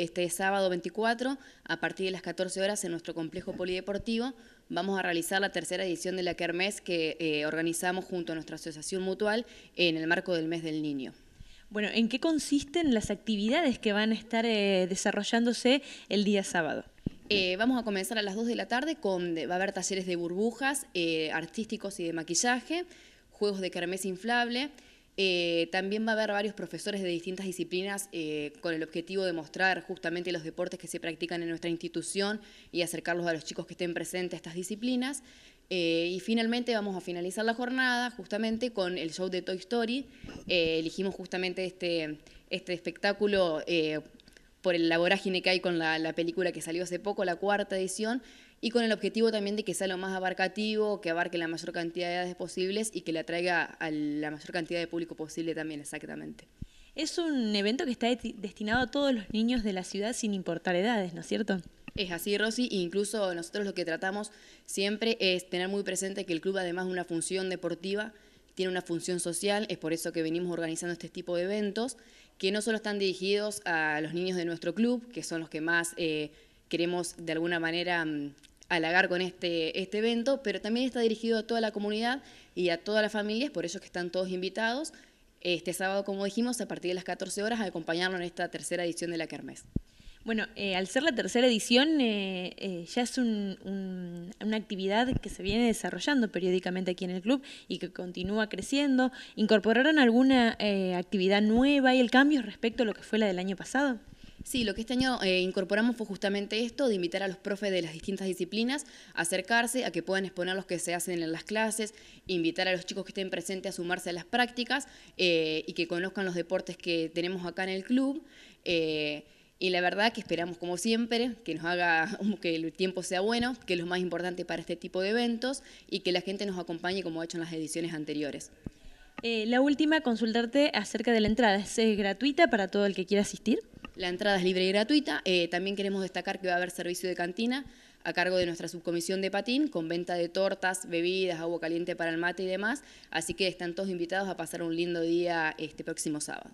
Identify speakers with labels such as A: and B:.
A: Este sábado 24, a partir de las 14 horas, en nuestro complejo polideportivo, vamos a realizar la tercera edición de la Kermés que eh, organizamos junto a nuestra asociación mutual en el marco del mes del niño.
B: Bueno, ¿en qué consisten las actividades que van a estar eh, desarrollándose el día sábado? Eh, vamos a comenzar a las 2 de la tarde con, va a haber
A: talleres de burbujas, artísticos y de maquillaje, juegos de kermés inflable, eh, también va a haber varios profesores de distintas disciplinas eh, con el objetivo de mostrar justamente los deportes que se practican en nuestra institución y acercarlos a los chicos que estén presentes a estas disciplinas. Eh, y finalmente vamos a finalizar la jornada justamente con el show de Toy Story. elegimos justamente este, este espectáculo por el laborágine que hay con la, película que salió hace poco, la cuarta edición, y con el objetivo también de que sea lo más abarcativo, que abarque la mayor cantidad de edades posibles y que le atraiga a la mayor cantidad de público posible también, exactamente.
B: Es un evento que está destinado a todos los niños de la ciudad sin importar edades, ¿no es cierto?
A: Es así, Rosy, e incluso nosotros lo que tratamos siempre es tener muy presente que el club, además de una función deportiva, tiene una función social, es por eso que venimos organizando este tipo de eventos, que no solo están dirigidos a los niños de nuestro club, que son los que más eh, queremos de alguna manera mm, halagar con este, este evento, pero también está dirigido a toda la comunidad y a todas las familias, por eso que están todos invitados este sábado, como dijimos, a partir de las 14 horas, a acompañarnos en esta tercera edición de la Kermés.
B: Bueno, eh, al ser la tercera edición, eh, eh, ya es una actividad que se viene desarrollando periódicamente aquí en el club y que continúa creciendo. ¿Incorporaron alguna actividad nueva y el cambio respecto a lo que fue la del año pasado? Sí, lo que
A: este año incorporamos fue justamente esto, de invitar a los profes de las distintas disciplinas a acercarse, a que puedan exponer los que se hacen en las clases, invitar a los chicos que estén presentes a sumarse a las prácticas y que conozcan los deportes que tenemos acá en el club. Y la verdad que esperamos, como siempre, que nos haga que el tiempo sea bueno, que es lo más importante para este tipo de eventos y que la gente nos acompañe como ha hecho en las ediciones anteriores.
B: Eh, la última, consultarte acerca de la entrada. ¿Es, gratuita para todo el que quiera asistir? La entrada es libre y
A: gratuita. Eh, también queremos destacar que va a haber servicio de cantina a cargo de nuestra subcomisión de patín, con venta de tortas, bebidas, agua caliente para el mate y demás. Así que están todos invitados a pasar un lindo día este próximo sábado.